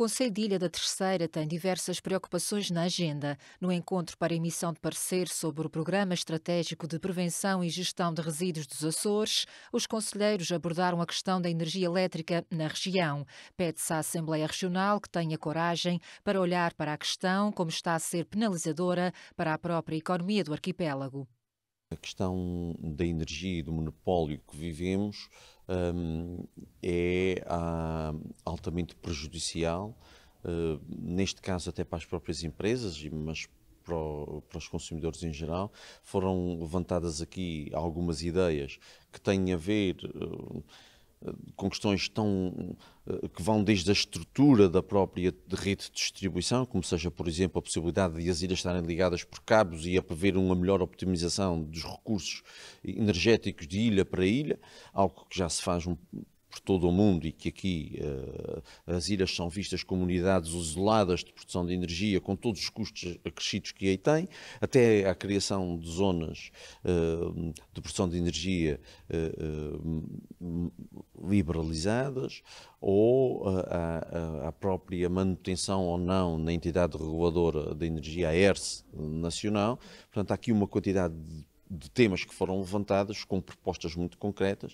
Conselho de Ilha da Terceira tem diversas preocupações na agenda. No encontro para emissão de parecer sobre o Programa Estratégico de Prevenção e Gestão de Resíduos dos Açores, os conselheiros abordaram a questão da energia elétrica na região. Pede-se à Assembleia Regional que tenha coragem para olhar para a questão como está a ser penalizadora para a própria economia do arquipélago. A questão da energia e do monopólio que vivemos um, é ah, altamente prejudicial, uh, neste caso até para as próprias empresas, mas para, o, para, os consumidores em geral. Foram levantadas aqui algumas ideias que têm a ver. Uh, com questões tão eh, que vão desde a estrutura da própria rede de distribuição, como seja, por exemplo, a possibilidade de as ilhas estarem ligadas por cabos e a prever uma melhor optimização dos recursos energéticos de ilha para ilha, algo que já se faz um, por todo o mundo e que aqui uh, as ilhas são vistas como unidades isoladas de produção de energia, com todos os custos acrescidos que aí têm até à criação de zonas uh, de produção de energia uh, liberalizadas, ou à própria manutenção ou não na entidade reguladora da energia, a ERSE nacional. Portanto, há aqui uma quantidade de de temas que foram levantados, com propostas muito concretas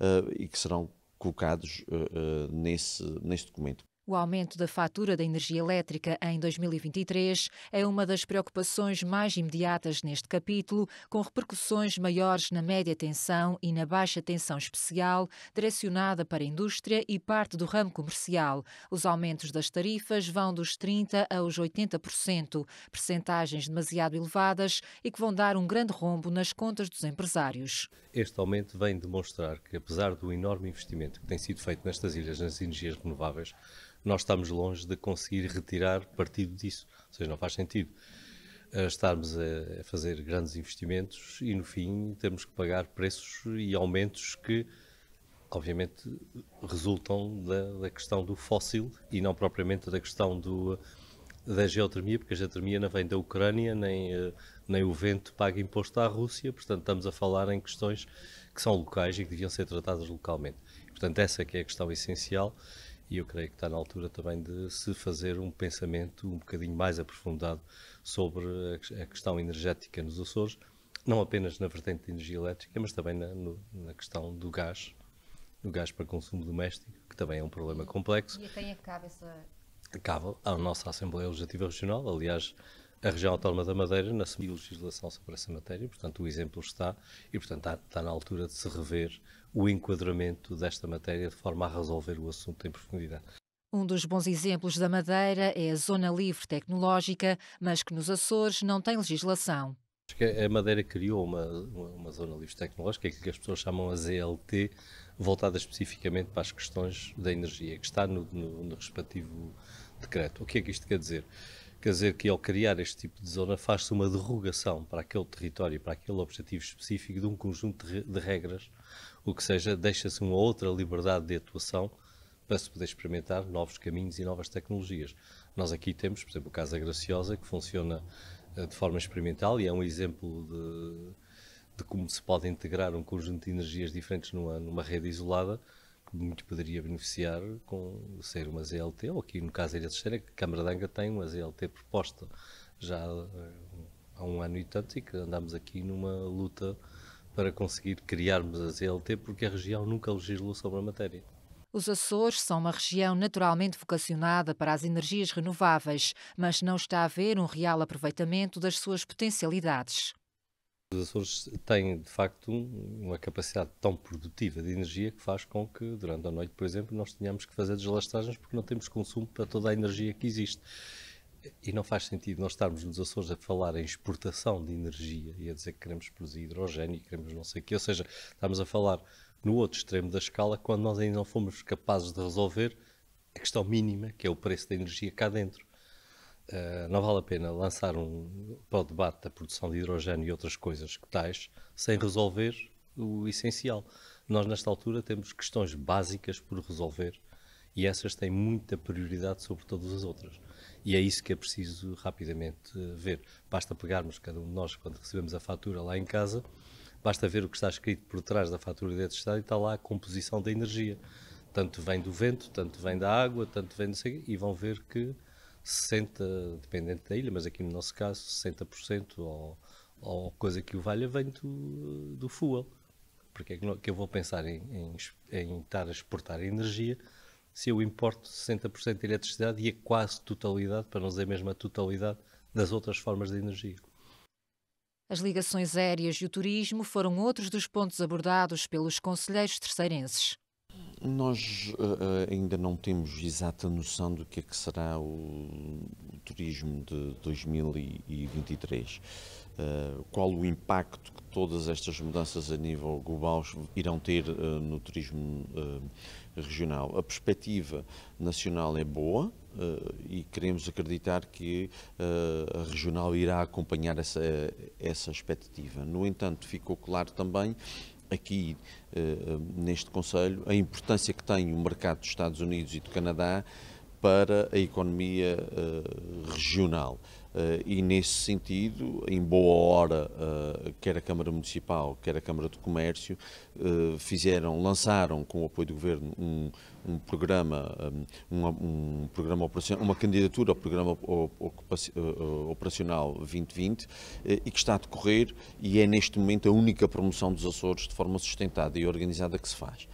uh, e que serão colocados uh, uh, nesse, nesse documento. O aumento da fatura da energia elétrica em 2023 é uma das preocupações mais imediatas neste capítulo, com repercussões maiores na média tensão e na baixa tensão especial, direcionada para a indústria e parte do ramo comercial. Os aumentos das tarifas vão dos 30% aos 80%, percentagens demasiado elevadas e que vão dar um grande rombo nas contas dos empresários. Este aumento vem demonstrar que, apesar do enorme investimento que tem sido feito nestas ilhas nas energias renováveis, nós estamos longe de conseguir retirar partido disso. Ou seja, não faz sentido eh, estarmos a fazer grandes investimentos e, no fim, temos que pagar preços e aumentos que, obviamente, resultam da, da questão do fóssil e não propriamente da questão do, da geotermia, porque a geotermia não vem da Ucrânia, nem, eh, nem o vento paga imposto à Rússia, portanto, estamos a falar em questões que são locais e que deviam ser tratadas localmente. Portanto, essa é que é a questão essencial e eu creio que está na altura também de se fazer um pensamento um bocadinho mais aprofundado sobre a questão energética nos Açores, não apenas na vertente de energia elétrica, mas também na, no, na questão do gás, do gás para consumo doméstico, que também é um problema complexo. E a quem é que cabe essa... Cabe à nossa Assembleia Legislativa Regional, aliás, a região autónoma da Madeira não assumiu legislação sobre essa matéria, portanto o exemplo está e portanto está, está, na altura de se rever o enquadramento desta matéria de forma a resolver o assunto em profundidade. Um dos bons exemplos da Madeira é a Zona Livre Tecnológica, mas que nos Açores não tem legislação. A Madeira criou uma, uma, uma Zona Livre Tecnológica, é que as pessoas chamam a ZLT, voltada especificamente para as questões da energia, que está no, no, no respectivo decreto. O que é que isto quer dizer? Quer dizer que ao criar este tipo de zona faz-se uma derrogação para aquele território, para aquele objetivo específico de um conjunto de regras, o que seja, deixa-se uma outra liberdade de atuação para se poder experimentar novos caminhos e novas tecnologias. Nós aqui temos, por exemplo, o casa Graciosa, que funciona eh, de forma experimental e é um exemplo de, de como se pode integrar um conjunto de energias diferentes numa, numa rede isolada, que muito poderia beneficiar com ser uma ZLT, ou aqui no caso Ilha que a Câmara de Anga tem uma ZLT proposta já eh, há um ano e tanto e que andamos aqui numa luta para conseguir criarmos a ZLT porque a região nunca legislou sobre a matéria. Os Açores são uma região naturalmente vocacionada para as energias renováveis, mas não está a haver um real aproveitamento das suas potencialidades. Os Açores têm, de facto, uma capacidade tão produtiva de energia que faz com que, durante a noite, por exemplo, nós tenhamos que fazer deslastragens porque não temos consumo para toda a energia que existe. E não faz sentido nós estarmos nos Açores a falar em exportação de energia e a dizer que queremos produzir hidrogênio, queremos não sei o quê, ou seja, estamos a falar no outro extremo da escala quando nós ainda não fomos capazes de resolver a questão mínima, que é o preço da energia cá dentro. Eh, não vale a pena lançar um, para o debate da produção de hidrogênio e outras coisas que tais sem resolver o essencial. Nós, nesta altura, temos questões básicas por resolver e essas têm muita prioridade sobre todas as outras. E é isso que é preciso rapidamente eh, ver. Basta pegarmos, cada um de nós, quando recebemos a fatura lá em casa, basta ver o que está escrito por trás da fatura de eletricidade e está lá a composição da energia. Tanto vem do vento, tanto vem da água, tanto vem do... e vão ver que 60%, dependente da ilha, mas aqui no nosso caso, 60% ou, ou coisa que o valha vem do, do fuel. Porque é que, não, que eu vou pensar em, em, em, estar a exportar energia se eu importo 60% de eletricidade e a quase totalidade, para não dizer mesmo a totalidade, das outras formas de energia. As ligações aéreas e o turismo foram outros dos pontos abordados pelos conselheiros terceirenses. Nós uh, ainda não temos exata noção do que é que será o, o turismo de 2023. Uh, eh, qual o impacto que todas estas mudanças a nível global irão ter uh, no turismo regional? A perspectiva nacional é boa, Uh, e queremos acreditar que uh, a regional irá acompanhar essa, essa expectativa. No entanto, ficou claro também aqui uh, neste Conselho a importância que tem o mercado dos Estados Unidos e do Canadá para a economia uh, regional. Uh, e nesse sentido, em boa hora, uh, quer a Câmara Municipal, quer a Câmara de Comércio, uh, fizeram, lançaram com o apoio do Governo um, um programa, um, um, programa operacional, uma candidatura ao Programa Operacional 2020 e que está a decorrer e é neste momento a única promoção dos Açores de forma sustentada e organizada que se faz.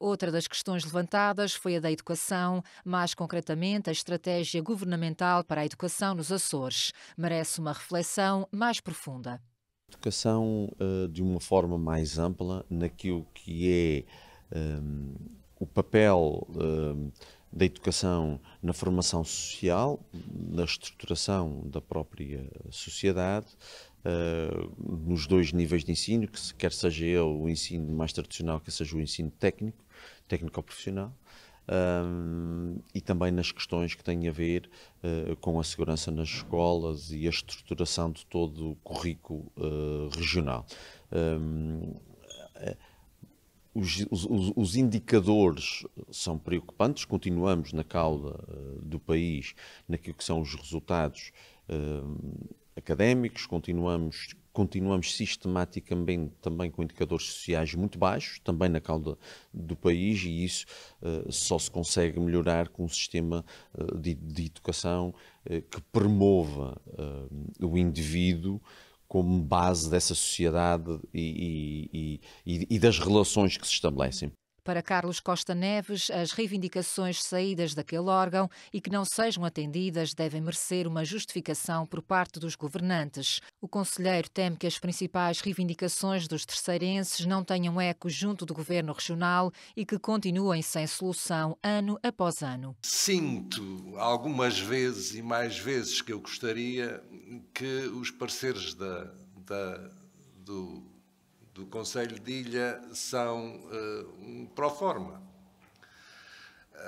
Outra das questões levantadas foi a da educação, mais concretamente a estratégia governamental para a educação nos Açores. Merece uma reflexão mais profunda. Educação eh, de uma forma mais ampla naquilo que é um, eh, o papel um, eh, da educação na formação social, na estruturação da própria sociedade, Uh, nos dois níveis de ensino, que quer seja ele o ensino mais tradicional, quer seja o ensino técnico, técnico profissional. Um, e também nas questões que têm a ver uh, com a segurança nas escolas e a estruturação de todo o currículo uh, regional. Um, eh, os, os, os, indicadores são preocupantes, continuamos na cauda uh, do país naquilo que são os resultados académicos, continuamos continuamos sistematicamente também com indicadores sociais muito baixos, também na cauda do país, e isso uh, só se consegue melhorar com um sistema uh, de, de, educação uh, que promova o indivíduo como base dessa sociedade e, e, e, e das relações que se estabelecem. Para Carlos Costa Neves, as reivindicações saídas daquele órgão e que não sejam atendidas devem merecer uma justificação por parte dos governantes. O conselheiro teme que as principais reivindicações dos terceirenses não tenham eco junto do governo regional e que continuem sem solução ano após ano. Sinto algumas vezes e mais vezes que eu gostaria que os parceiros da, da, do do Conselho de Ilha são uh, um proforma. Uh,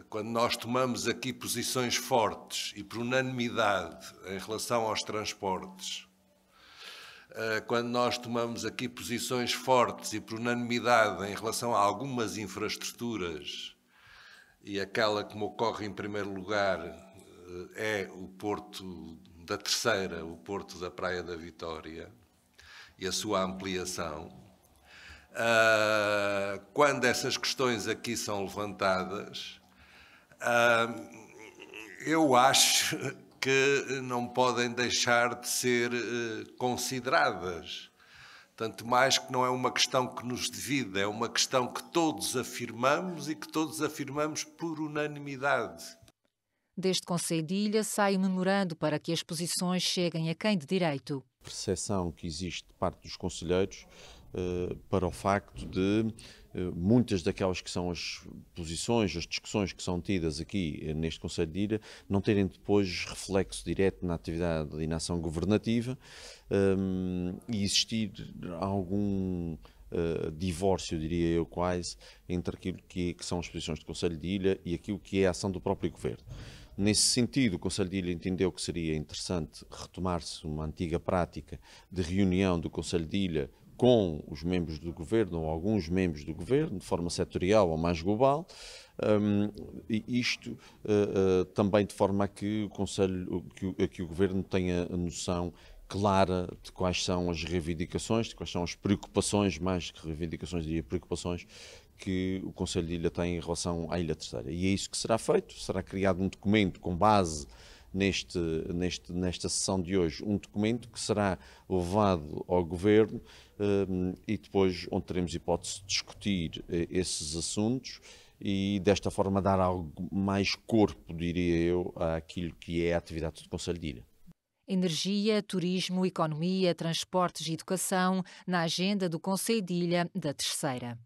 eh, quando nós tomamos aqui posições fortes e por unanimidade em relação aos transportes, uh, quando nós tomamos aqui posições fortes e por unanimidade em relação a algumas infraestruturas, e aquela que me ocorre em primeiro lugar é o Porto da Terceira, o Porto da Praia da Vitória, e a sua ampliação, uh, quando essas questões aqui são levantadas, uh, eu acho que não podem deixar de ser eh, consideradas. Tanto mais que não é uma questão que nos divide, é uma questão que todos afirmamos e que todos afirmamos por unanimidade. Deste Conselho de Ilha sai memorando para que as posições cheguem a quem de direito percepção que existe de parte dos conselheiros eh, para o facto de eh, muitas daquelas que são as posições, as discussões que são tidas aqui eh, neste Conselho de Ira, não terem depois reflexo direto na atividade e na ação governativa ehm, e existir algum divórcio, diria eu quase, entre aquilo que, são as posições do Conselho de Ilha e aquilo que é a ação do próprio Governo. Nesse sentido, o Conselho de Ilha entendeu que seria interessante retomar-se uma antiga prática de reunião do Conselho de Ilha com os membros do governo ou alguns membros do governo, de forma setorial ou mais global, um, isto uh, uh, também de forma a que o Conselho, que o, que o governo tenha a noção clara de quais são as reivindicações, de quais são as preocupações, mais que reivindicações, diria preocupações, que o Conselho de Ilha tem em relação à Ilha Terceira. E é isso que será feito. Será criado um documento com base neste, neste, nesta sessão de hoje, um documento que será levado ao Governo um, eh, e depois onde teremos hipótese de discutir eh, esses assuntos e desta forma dar algo mais corpo, diria eu, àquilo que é a atividade do Conselho de Ilha. Energia, turismo, economia, transportes e educação na agenda do Conselho de Ilha da Terceira.